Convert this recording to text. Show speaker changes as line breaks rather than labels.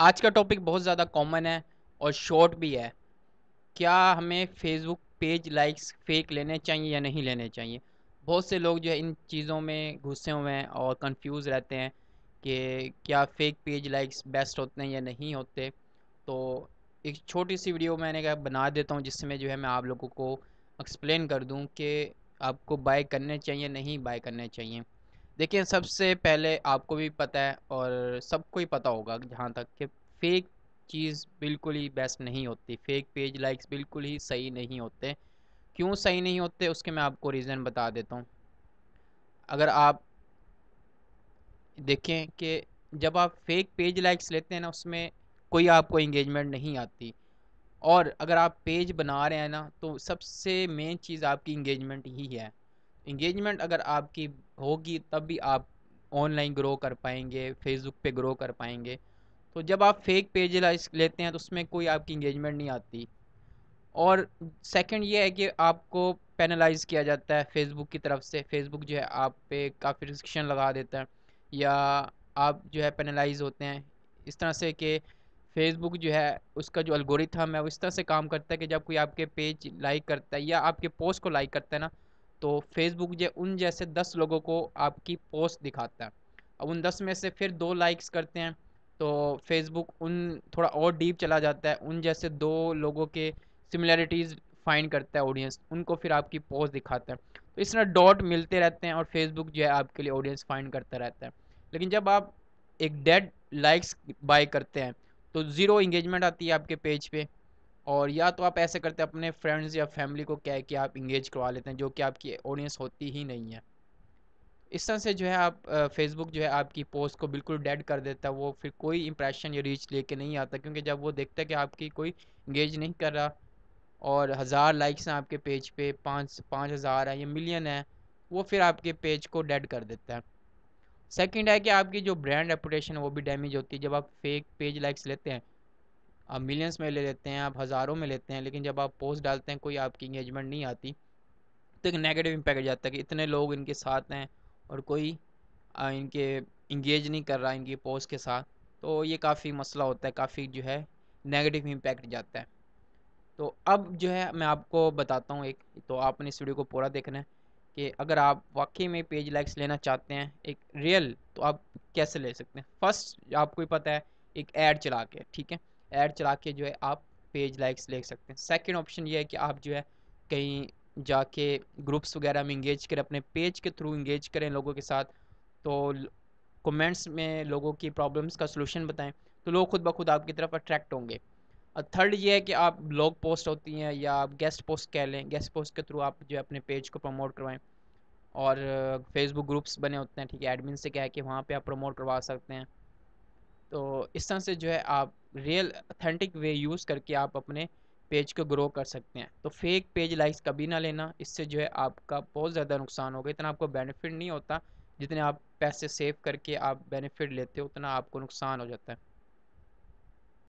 आज का टॉपिक बहुत ज़्यादा कॉमन है और शॉर्ट भी है क्या हमें फेसबुक पेज लाइक्स फेक लेने चाहिए या नहीं लेने चाहिए बहुत से लोग जो है इन चीज़ों में घुसे हुए हैं और कंफ्यूज रहते हैं कि क्या फेक पेज लाइक्स बेस्ट होते हैं या नहीं होते तो एक छोटी सी वीडियो मैंने क्या बना देता हूँ जिसमें जो है मैं आप लोगों को एक्सप्लेन कर दूँ कि आपको बाय करने चाहिए नहीं बाय करने चाहिए देखिए सबसे पहले आपको भी पता है और सबको ही पता होगा जहाँ तक कि फेक चीज़ बिल्कुल ही बेस्ट नहीं होती फेक पेज लाइक्स बिल्कुल ही सही नहीं होते क्यों सही नहीं होते उसके मैं आपको रीज़न बता देता हूँ अगर आप देखें कि जब आप फेक पेज लाइक्स लेते हैं ना उसमें कोई आपको इंगेजमेंट नहीं आती और अगर आप पेज बना रहे हैं ना तो सबसे मेन चीज़ आपकी इंगेजमेंट ही है इंगेजमेंट अगर आपकी होगी तब भी आप ऑनलाइन ग्रो कर पाएंगे फेसबुक पे ग्रो कर पाएंगे तो जब आप फेक पेज लेते हैं तो उसमें कोई आपकी इंगेजमेंट नहीं आती और सेकंड ये है कि आपको पेनलाइज किया जाता है फेसबुक की तरफ से फेसबुक जो है आप पे काफ़ी रिस्ट्रिक्शन लगा देता है या आप जो है पेनलाइज होते हैं इस तरह से कि फेसबुक जो है उसका जो अलगोरिथम है वो इस तरह से काम करता है कि जब कोई आपके पेज लाइक करता है या आपके पोस्ट को लाइक करता है ना तो फेसबुक ये उन जैसे दस लोगों को आपकी पोस्ट दिखाता है अब उन दस में से फिर दो लाइक्स करते हैं तो फेसबुक उन थोड़ा और डीप चला जाता है उन जैसे दो लोगों के सिमिलैरिटीज़ फाइंड करता है ऑडियंस उनको फिर आपकी पोस्ट दिखाता है तो इस तरह डॉट मिलते रहते हैं और फेसबुक जो है आपके लिए ऑडियंस फाइंड करता रहता है लेकिन जब आप एक डेड लाइक्स बाय करते हैं तो ज़ीरो इंगेजमेंट आती है आपके पेज पे और या तो आप ऐसे करते हैं अपने फ्रेंड्स या फैमिली को कह के आप इंगेज करवा लेते हैं जो कि आपकी ऑडियंस होती ही नहीं है इस तरह से जो है आप फेसबुक जो है आपकी पोस्ट को बिल्कुल डेड कर देता है वो फिर कोई इंप्रेशन या रीच लेके नहीं आता क्योंकि जब वो देखता है कि आपकी कोई इंगेज नहीं कर रहा और हज़ार लाइक्स हैं आपके पेज पे पाँच पाँच हज़ार है या मिलियन है वो फिर आपके पेज को डेड कर देता है सेकंड है कि आपकी जो ब्रांड रेपुटेशन है वो भी डैमेज होती है जब आप फेक पेज लाइक्स लेते हैं आप मिलियंस में ले लेते हैं आप हज़ारों में लेते हैं लेकिन जब आप पोस्ट डालते हैं कोई आपकी इंगेजमेंट नहीं आती तो एक नेगेटिव इम्पैक्ट जाता है कि इतने लोग इनके साथ हैं और कोई आ, इनके इंगेज नहीं कर रहा इनकी पोस्ट के साथ तो ये काफ़ी मसला होता है काफ़ी जो है नेगेटिव इम्पैक्ट जाता है तो अब जो है मैं आपको बताता हूँ एक तो आपने इस वीडियो को पूरा देखना है कि अगर आप वाकई में पेज लाइक्स लेना चाहते हैं एक रियल तो आप कैसे ले सकते हैं फर्स्ट आपको ही पता है एक ऐड चला के ठीक है ऐड चला के जो है आप पेज लाइक्स ले सकते हैं सेकंड ऑप्शन ये है कि आप जो है कहीं जाके ग्रुप्स वगैरह में इंगेज करें अपने पेज के थ्रू इंगेज करें लोगों के साथ तो कमेंट्स में लोगों की प्रॉब्लम्स का सलूशन बताएं तो लोग खुद ब खुद आपकी तरफ अट्रैक्ट होंगे और थर्ड ये है कि आप ब्लॉग पोस्ट होती हैं या आप गेस्ट पोस्ट कह लें गेस्ट पोस्ट के थ्रू आप जो है अपने पेज को प्रमोट करवाएं और फेसबुक ग्रुप्स बने होते हैं ठीक है एडमिन से कह के वहाँ पे आप प्रमोट करवा सकते हैं तो इस तरह से जो है आप रियल अथेंटिक वे यूज़ करके आप अपने पेज को ग्रो कर सकते हैं तो फेक पेज लाइक्स कभी ना लेना इससे जो है आपका बहुत ज़्यादा नुकसान होगा इतना आपको बेनिफिट नहीं होता जितने आप पैसे सेव करके आप बेनिफिट लेते हो उतना आपको नुकसान हो जाता है